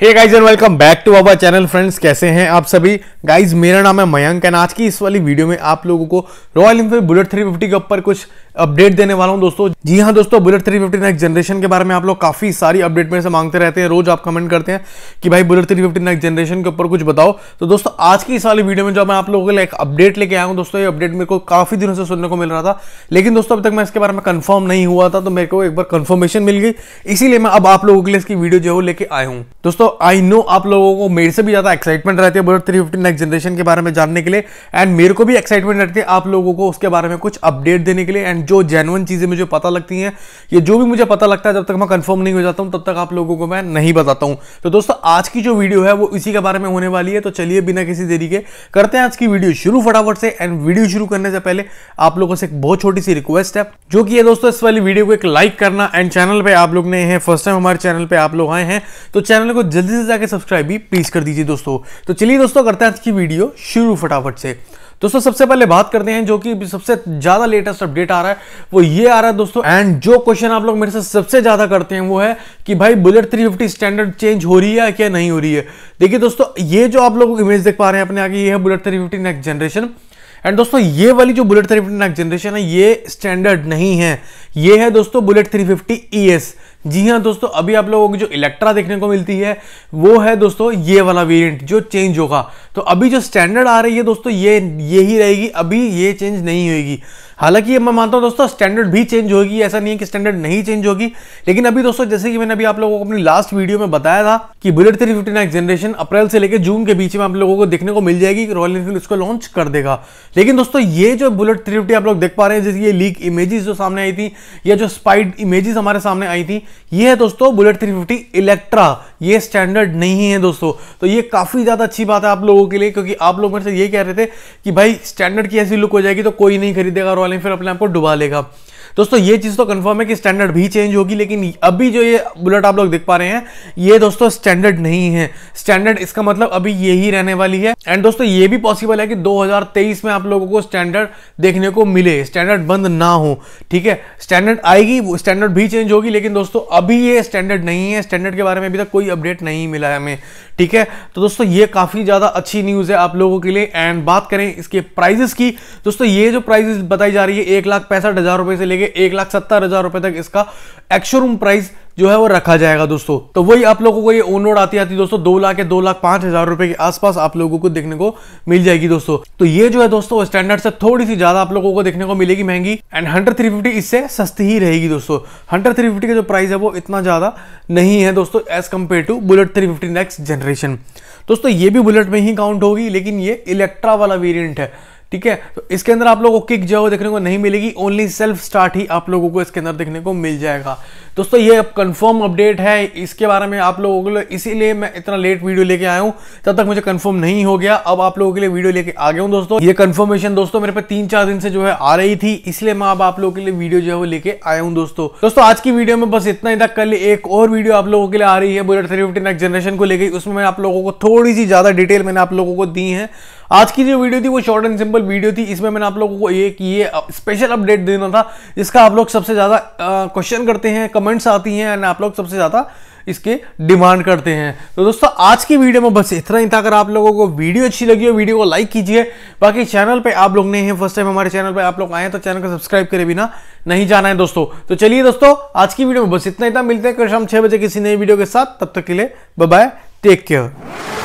hey guys and welcome back to our channel friends कैसे हैं आप सभी गाइज मेरा नाम है मयंक एंड आज की इस वाली वीडियो में आप लोगों को रॉयल इनफील्ड बुलेट 350 के ऊपर कुछ अपडेट देने वाला हूं दोस्तों जी हाँ दोस्तों बुलेट 350 नेक्स्ट जनरेशन के बारे में आप लोग काफ़ी सारी अपडेट मेरे से मांगते रहते हैं रोज आप कमेंट करते हैं कि भाई बुलेट फिफ्टी नेक्स्ट जनरेशन के ऊपर कुछ बताओ तो दोस्तों आज की इस वाली वीडियो में जब मैं आप लोगों के लिए एक अपडेट लेके आया हूँ दोस्तों ये अपडेट मेरे को काफ़ी दिनों से सुनने को मिल रहा था लेकिन दोस्तों अब तक मैं इसके बारे में कन्फर्म नहीं हुआ था तो मेरे को एक बार कन्फर्मेशन मिल गई इसीलिए मैं अब आप लोगों के लिए इसकी वीडियो जो है लेके आया हूँ दोस्तों दोस्तों आई नो आप लोगों को मेरे से भी ज़्यादा एक्साइटमेंट रहती है bullet three fifty next generation के बारे में जानने के लिए एंड मेरे को भी एक्साइटमेंट रहती है आप लोगों को उसके बारे में कुछ अपडेट देने के लिए एंड जो जेनुअन चीज़ें मुझे पता लगती हैं ये जो भी मुझे पता लगता है जब तक मैं कंफर्म नहीं हो जाता हूँ तब तक आप लोगों को मैं नहीं बताता हूँ तो दोस्तों आज की जो वीडियो है वो इसी के बारे में होने वाली है तो चलिए बिना किसी देरी के करते हैं आज की वीडियो शुरू फटाफट से एंड वीडियो शुरू करने से पहले आप लोगों से एक बहुत छोटी सी रिक्वेस्ट है जो कि है दोस्तों इस वाली वीडियो को एक लाइक करना एंड चैनल पर आप लोग ने फर्स्ट टाइम हमारे चैनल पर आप लोग आए हैं तो चैनल को जल्दी से जाकर सब्सक्राइब भी प्लीज़ कर दीजिए दोस्तों तो चलिए दोस्तों करते हैं आज की वीडियो शुरू फटाफट से दोस्तों सबसे पहले बात करते हैं जो कि सबसे ज़्यादा लेटेस्ट अपडेट आ रहा है वो ये आ रहा है दोस्तों एंड जो क्वेश्चन आप लोग मेरे से सबसे ज़्यादा करते हैं वो है कि भाई बुलेट 350 स्टैंडर्ड चेंज हो रही है क्या नहीं हो रही है देखिए दोस्तों ये जो आप लोग इमेज देख पा रहे हैं अपने आगे ये है बुलेट 350 नेक्स्ट जनरेशन एंड दोस्तों ये वाली जो bullet three fifty next generation है ये स्टैंडर्ड नहीं है ये है दोस्तों bullet three fifty E S G हाँ दोस्तों अभी आप लोगों को जो इलेक्ट्रा देखने को मिलती है वो है दोस्तों ये वाला वेरिएंट जो चेंज होगा तो अभी जो स्टैंडर्ड आ रही है दोस्तों ये ये ही रहेगी अभी ये चेंज नहीं होगी हालांकि अब मैं मानता हूँ दोस्तों स्टैंडर्ड भी चेंज होगी ऐसा नहीं है कि स्टैंडर्ड नहीं चेंज होगी लेकिन अभी दोस्तों जैसे कि मैंने अभी आप लोगों को अपनी लास्ट वीडियो में बताया था कि bullet three fifty nine generation अप्रैल से लेकर जून के बीच में आप लोगों को देखने को मिल जाएगी रॉयल इनफील्ड उसको लॉन्च कर देगा लेकिन दोस्तों ये जो बुलेट थ्री आप लोग देख पा रहे हैं जैसे ये लीक इमेजेस जो सामने आई थी या जो स्पाइड इमेजेस हमारे सामने आई थी ये है दोस्तों बुलेट 350 इलेक्ट्रा ये स्टैंडर्ड नहीं है दोस्तों तो ये काफ़ी ज़्यादा अच्छी बात है आप लोगों के लिए क्योंकि आप लोग मेरे से ये कह रहे थे कि भाई स्टैंडर्ड की ऐसी लुक हो जाएगी तो कोई नहीं खरीदेगा रॉयल एनफील्ड अपने आप को डुबा लेगा दोस्तों ये चीज़ तो कंफर्म है कि स्टैंडर्ड भी चेंज होगी लेकिन अभी जो ये बुलेट आप लोग देख पा रहे हैं ये दोस्तों स्टैंडर्ड नहीं है स्टैंडर्ड इसका मतलब अभी यही रहने वाली है एंड दोस्तों ये भी पॉसिबल है कि 2023 में आप लोगों को स्टैंडर्ड देखने को मिले स्टैंडर्ड बंद ना हो ठीक है स्टैंडर्ड आएगी वो स्टैंडर्ड भी चेंज होगी लेकिन दोस्तों अभी ये स्टैंडर्ड नहीं है स्टैंडर्ड के बारे में अभी तक कोई अपडेट नहीं मिला है हमें ठीक है तो दोस्तों ये काफ़ी ज़्यादा अच्छी न्यूज़ है आप लोगों के लिए एंड बात करें इसके प्राइजेस की दोस्तों ये जो प्राइजेस बताई जा रही है एक लाख पैंसठ हज़ार रुपये से लेके देंगे एक लाख सत्तर हजार रुपए तक इसका एक्शोरूम प्राइस जो है वो रखा जाएगा दोस्तों तो वही आप लोगों को ये ऑन रोड आती आती दोस्तों दो लाख या दो लाख पांच हजार रुपए के आसपास आप लोगों को देखने को मिल जाएगी दोस्तों तो ये जो है दोस्तों स्टैंडर्ड से थोड़ी सी ज्यादा आप लोगों को देखने को मिलेगी महंगी एंड हंटर थ्री फिफ्टी इससे सस्ती ही रहेगी दोस्तों हंटर थ्री फिफ्टी का जो प्राइस है वो इतना ज्यादा नहीं है दोस्तों as compared to bullet three fifty next generation दोस्तों ये भी बुलेट में ही काउंट होगी लेकिन ये इलेक्ट्रा वाला वेरियंट है ठीक है तो इसके अंदर आप लोगों को किक जो है देखने को नहीं मिलेगी ओनली सेल्फ स्टार्ट ही आप लोगों को इसके अंदर देखने को मिल जाएगा दोस्तों ये अब कंफर्म अपडेट है इसके बारे में आप लोगों के लिए इसीलिए मैं इतना लेट वीडियो लेके आया हूँ तब तक मुझे कंफर्म नहीं हो गया अब आप लोगों के लिए वीडियो लेके आ गया हूँ दोस्तों ये कंफर्मेशन दोस्तों मेरे पे तीन चार दिन से जो है आ रही थी इसलिए मैं अब आप लोगों के लिए वीडियो जो है वो लेके आया हूँ दोस्तों दोस्तों आज की वीडियो में बस इतना ही था कल एक और वीडियो आप लोगों के लिए आ रही है bullet three fifty next generation को लेकर उसमें मैं आप लोगों को थोड़ी सी ज्यादा डिटेल मैंने आप लोगों को दी है आज की जो वीडियो थी वो शॉर्ट एंड सिंपल वीडियो थी इसमें मैंने आप लोगों को एक ये स्पेशल अपडेट देना था जिसका आप लोग सबसे ज़्यादा क्वेश्चन करते हैं कमेंट्स आती हैं एंड आप लोग सबसे ज़्यादा इसके डिमांड करते हैं तो दोस्तों आज की वीडियो में बस इतना ही था अगर आप लोगों को वीडियो अच्छी लगी हो वीडियो को लाइक कीजिए बाकी चैनल पे आप लोग नहीं हैं फर्स्ट टाइम हमारे चैनल पे आप लोग आए हैं तो चैनल को सब्सक्राइब करे बिना नहीं जाना है दोस्तों तो चलिए दोस्तों आज की वीडियो में बस इतना ही था मिलते हैं कल शाम छः बजे किसी नई वीडियो के साथ तब तक के लिए बाय टेक केयर